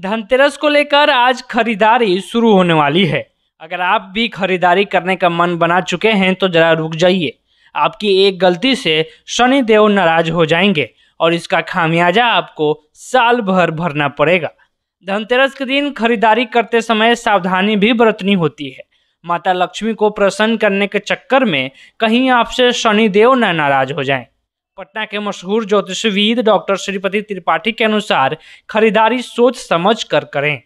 धनतेरस को लेकर आज खरीदारी शुरू होने वाली है अगर आप भी खरीदारी करने का मन बना चुके हैं तो जरा रुक जाइए आपकी एक गलती से शनि देव नाराज हो जाएंगे और इसका खामियाजा आपको साल भर भरना पड़ेगा धनतेरस के दिन खरीदारी करते समय सावधानी भी बरतनी होती है माता लक्ष्मी को प्रसन्न करने के चक्कर में कहीं आपसे शनि देव ना नाराज हो जाएं। पटना के मशहूर ज्योतिषविद डॉक्टर श्रीपति त्रिपाठी के अनुसार खरीदारी सोच समझ कर करें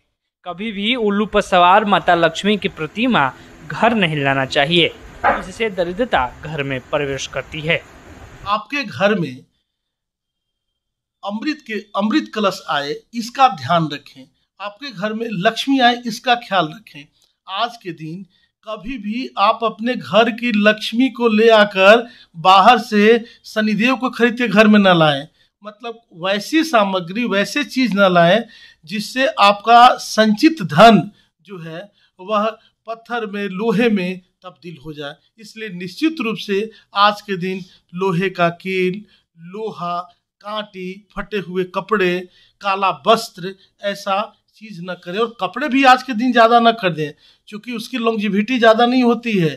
कभी भी उल्लू पर सवार माता लक्ष्मी की प्रतिमा घर नहीं लाना चाहिए इससे दरिद्रता घर में प्रवेश करती है आपके घर में अमृत के अमृत कलश आए इसका ध्यान रखें आपके घर में लक्ष्मी आए इसका ख्याल रखें आज के दिन कभी भी आप अपने घर की लक्ष्मी को ले आकर बाहर से शनिदेव को खरीद के घर में ना लाएं मतलब वैसी सामग्री वैसे चीज ना लाएं जिससे आपका संचित धन जो है वह पत्थर में लोहे में तब्दील हो जाए इसलिए निश्चित रूप से आज के दिन लोहे का कील लोहा कांटी फटे हुए कपड़े काला वस्त्र ऐसा चीज ना करें और कपड़े भी आज के दिन ज्यादा ना कर दें क्योंकि उसकी लॉन्जिविटी ज्यादा नहीं होती है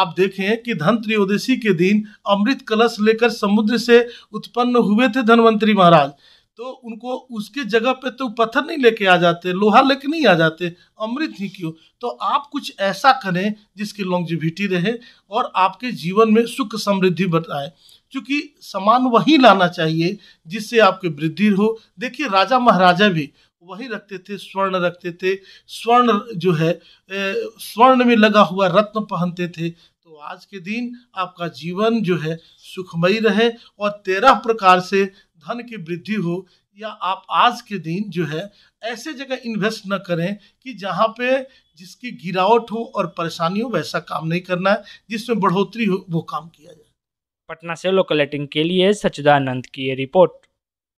आप देखें कि धन त्रियोदशी के दिन अमृत कलश लेकर समुद्र से उत्पन्न हुए थे धनवंतरी महाराज तो उनको उसके जगह पे तो पत्थर नहीं लेके आ जाते लोहा लेके नहीं आ जाते अमृत ही क्यों तो आप कुछ ऐसा करें जिसकी लॉन्गजिविटी रहे और आपके जीवन में सुख समृद्धि बताए क्योंकि सामान वही लाना चाहिए जिससे आपकी वृद्धि हो देखिए राजा महाराजा भी वही रखते थे स्वर्ण रखते थे स्वर्ण जो है स्वर्ण में लगा हुआ रत्न पहनते थे तो आज के दिन आपका जीवन जो है सुखमयी रहे और तेरह प्रकार से धन की वृद्धि हो या आप आज के दिन जो है ऐसे जगह इन्वेस्ट न करें कि जहाँ पे जिसकी गिरावट हो और परेशानी हो वैसा काम नहीं करना है जिसमें बढ़ोतरी हो वो काम किया जाए पटना से लोकलेटिंग के लिए सचिदानंद की ये रिपोर्ट